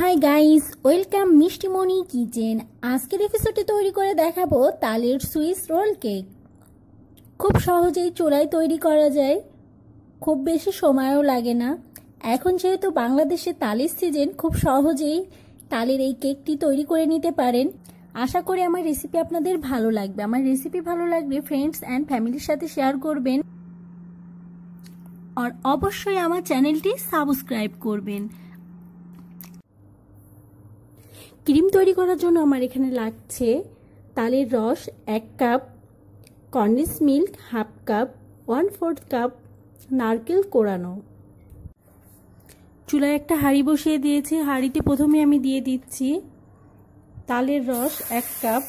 high guys welcome Mishtimoni kitchen আজকের এপিসোডে তৈরি করে দেখাবো তালের সুইস রোল কেক খুব সহজেই চোলাই তৈরি করা যায় খুব বেশি সময়ও লাগে না এখন যেহেতু বাংলাদেশে তালের সিজন খুব সহজেই তালের এই কেকটি তৈরি করে নিতে পারেন আশা করি আমার রেসিপি আপনাদের ভালো লাগবে আমার রেসিপি ভালো লাগবে ফ্রেন্ডস অ্যান্ড ফ্যামিলির সাথে শেয়ার করবেন আর অবশ্যই আমার চ্যানেলটি সাবস্ক্রাইব করবেন ক্রিম তৈরি করার জন্য আমার এখানে লাগছে তালের রস এক cup condense milk half cup one fourth cup নারকেল কোড়ানো চুলায় একটা হাঁড়ি বসিয়ে দিয়েছি হাড়িতে প্রথমে আমি দিয়ে দিচ্ছি তালের রস এক কাপ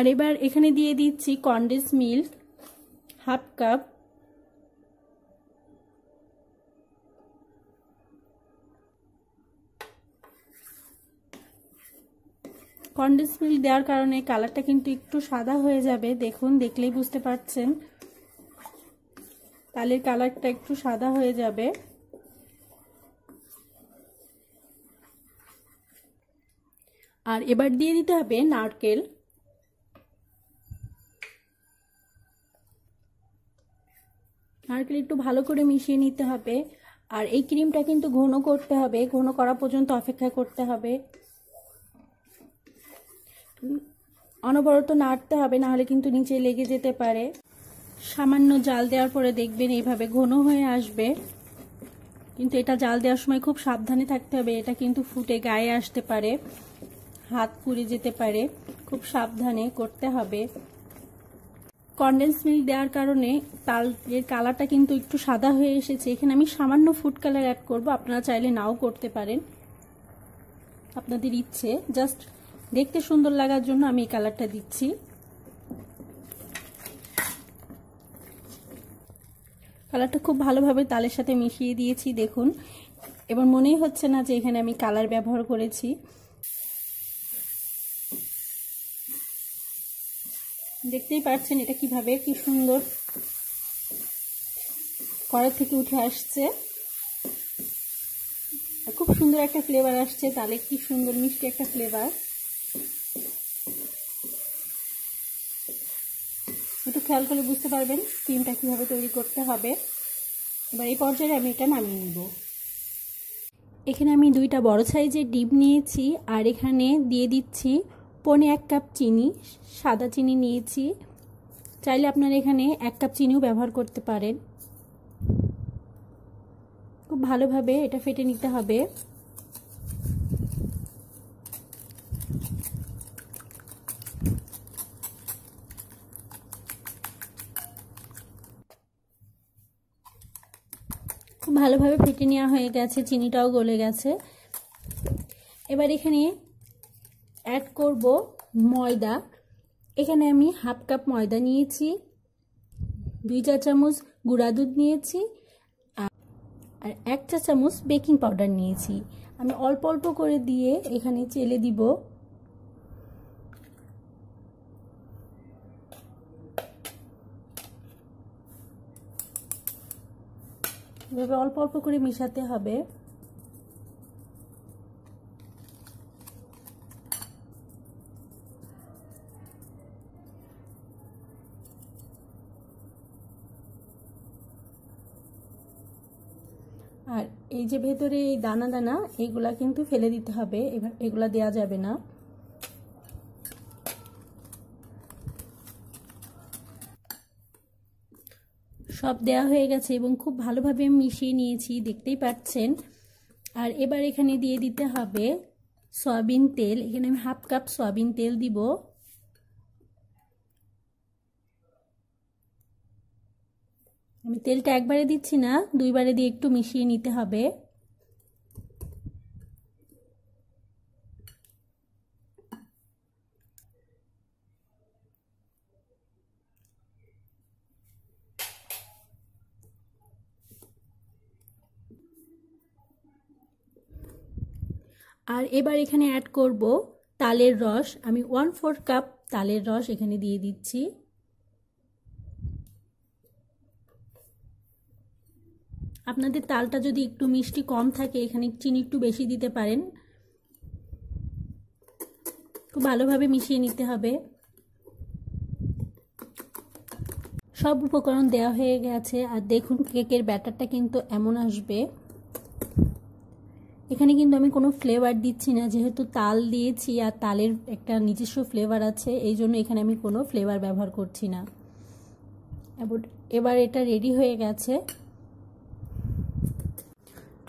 আর এবার এখানে দিয়ে দিচ্ছি condense milk half cup condense milk দেওয়ার কারণে কালারটা কিন্তু একটু সাদা হয়ে যাবে দেখুন দেখলেই বুঝতে পারছেন তালের কালারটা একটু সাদা হয়ে যাবে আর এবার দিয়ে দিতে হবে নারকেল নারকেল একটু ভালো করে মিশিয়ে নিতে হবে আর এই ক্রিমটা কিন্তু ঘন করতে হবে ঘন করা পর্যন্ত অপেক্ষা করতে হবে অনবরত নাড়তে হবে নাহলে কিন্তু নিচে লেগে যেতে পারে সামান্য জাল দেওয়ার পরে দেখবেন এইভাবে ঘন হয়ে আসবে কিন্তু এটা জাল দেওয়ার সময় খুব সাবধানে থাকতে হবে এটা কিন্তু ফুটে গায়ে আসতে পারে হাত পুড়ে যেতে পারে খুব সাবধানে করতে হবে কন্ডেন্স মিল্ক দেওয়ার কারণে তাল এর কালারটা কিন্তু একটু সাদা হয়ে এসেছে এখানে আমি সামান্য ফুড কালার অ্যাড করব আপনারা চাইলে নাও করতে পারেন আপনাদের ইচ্ছে জাস্ট দেখতে সুন্দর লাগার জন্য আমি এই কালারটা দিচ্ছি কালারটা খুব ভালোভাবে তালের সাথে মিশিয়ে দিয়েছি দেখুন এবার মনেই হচ্ছে না যে এখানে আমি কালার ব্যবহার করেছি দেখতেই পাচ্ছেন এটা কিভাবে কি সুন্দর কড়ার থেকে উঠে আসছে খুব সুন্দর একটা ফ্লেভার আসছে তাহলে কি সুন্দর মিষ্টি একটা ফ্লেভার একটু খেয়াল করে বুঝতে পারবেন ক্রিমটা কিভাবে তৈরি করতে হবে এবার এই পর্যায়ে আমি এটা নামিয়ে নেব এখানে আমি দুইটা বড় সাইজের ডিপ নিয়েছি আর এখানে দিয়ে দিচ্ছি পনে এক কাপ চিনি সাদা চিনি নিয়েছি চাইলে আপনারা এখানে এক কাপ চিনিও ব্যবহার করতে পারেন খুব ভালোভাবে এটা ফেটে নিতে হবে খুব ভালোভাবে ফেটে নেওয়া হয়ে গেছে চিনিটাও গলে গেছে এবার এখানে অ্যাড করব ময়দা এখানে আমি হাফ কাপ ময়দা নিয়েছি দুই চা চামচ গুঁড়া দুধ নিয়েছি আর এক চা চামচ বেকিং পাউডার নিয়েছি আমি অল্প অল্প করে দিয়ে এখানে চেলে দিব এভাবে অল্প অল্প করে মিশাতে হবে আর এই যে ভেতরে এই দানা দানা এইগুলা কিন্তু ফেলে দিতে হবে এবার এগুলা দেয়া যাবে না সব দেয়া হয়ে গেছে এবং খুব ভালোভাবে মিশিয়ে নিয়েছি দেখতেই পাচ্ছেন আর এবার এখানে দিয়ে দিতে হবে সয়াবিন তেল এখানে আমি হাফ কাপ সয়াবিন তেল দিব তেলটা একবারে দিচ্ছি না দুইবারে দিয়ে একটু মিশিয়ে নিতে হবে আর এবার এখানে অ্যাড করব তালের রস আমি ওয়ান ফোর কাপ তালের রস এখানে দিয়ে দিচ্ছি আপনাদের তালটা যদি একটু মিষ্টি কম থাকে এখানে চিনি একটু বেশি দিতে পারেন খুব ভালোভাবে মিশিয়ে নিতে হবে সব উপকরণ দেওয়া হয়ে গেছে আর দেখুন কেকের ব্যাটারটা কিন্তু এমন আসবে এখানে কিন্তু আমি কোনো ফ্লেভার দিচ্ছি না যেহেতু তাল দিয়েছি আর তালের একটা নিজস্ব ফ্লেভার আছে এই জন্য এখানে আমি কোনো ফ্লেভার ব্যবহার করছি না এবার এটা রেডি হয়ে গেছে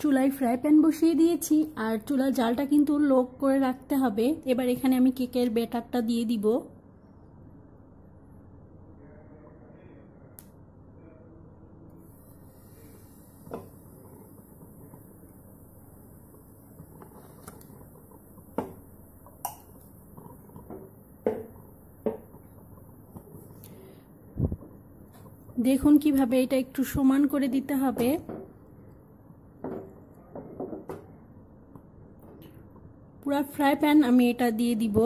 চুলায় ফ্রাই প্যান বসিয়ে দিয়েছি আর চুলার জালটা কিন্তু লোক করে রাখতে হবে এবার এখানে আমি কেকের বেটারটা দিয়ে দিব দেখুন কিভাবে এটা একটু সমান করে দিতে হবে পুরা ফ্রাই প্যান আমি এটা দিয়ে দিব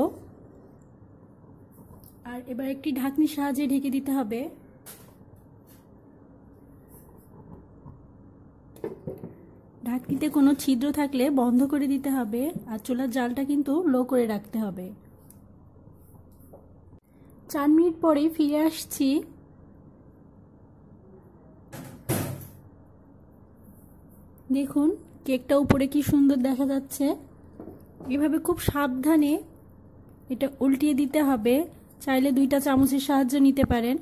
আর এবার একটি ঢাকনির সাহায্যে ঢেকে দিতে হবে ঢাকনিতে কোনো ছিদ্র থাকলে বন্ধ করে দিতে হবে আর চুলার জালটা কিন্তু লো করে রাখতে হবে চার মিনিট পরে ফিরে আসছি দেখুন কেকটা উপরে কি সুন্দর দেখা যাচ্ছে এভাবে খুব সাবধানে এটা উল্টিয়ে দিতে হবে চাইলে দুইটা চামচের সাহায্য নিতে পারেন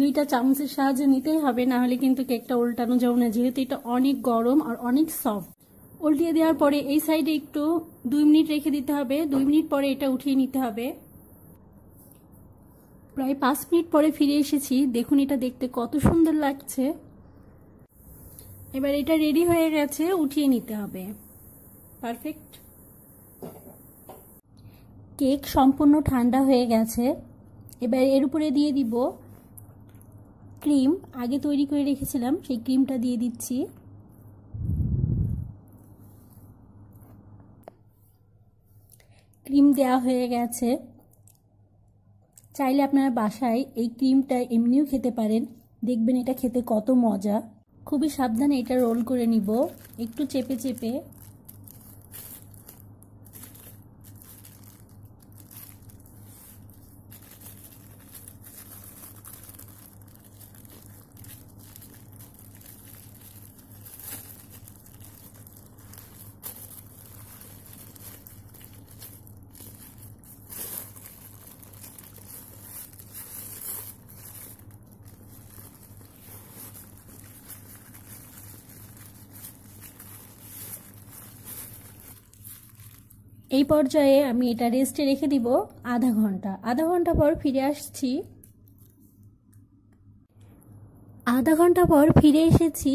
দুইটা চামচের সাহায্যে নিতেই হবে না হলে কিন্তু কেকটা উল্টানো যাবে না যেহেতু এটা অনেক গরম আর অনেক সফট উল্টিয়ে দেওয়ার পরে এই সাইডে একটু দুই মিনিট রেখে দিতে হবে দুই মিনিট পরে এটা উঠিয়ে নিতে হবে প্রায় পাঁচ মিনিট পরে ফিরে এসেছি দেখুন এটা দেখতে কত সুন্দর লাগছে এবার এটা রেডি হয়ে গেছে উঠিয়ে নিতে হবে পারফেক্ট কেক সম্পূর্ণ ঠান্ডা হয়ে গেছে এবার এর উপরে দিয়ে দিব ক্রিম আগে তৈরি করে রেখেছিলাম সেই ক্রিমটা দিয়ে দিচ্ছি ক্রিম দেওয়া হয়ে গেছে চাইলে আপনারা বাসায় এই ক্রিমটা এমনিও খেতে পারেন দেখবেন এটা খেতে কত মজা খুবই সাবধানে এটা রোল করে নিব একটু চেপে চেপে এই পর্যায়ে আমি এটা রেস্টে রেখে দিব আধা ঘন্টা আধা ঘন্টা পর ফিরে আসছি আধা ঘন্টা পর ফিরে এসেছি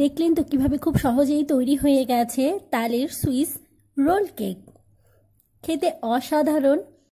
দেখলেন তো কিভাবে খুব সহজেই তৈরি হয়ে গেছে তালের সুইস রোল কেক খেতে অসাধারণ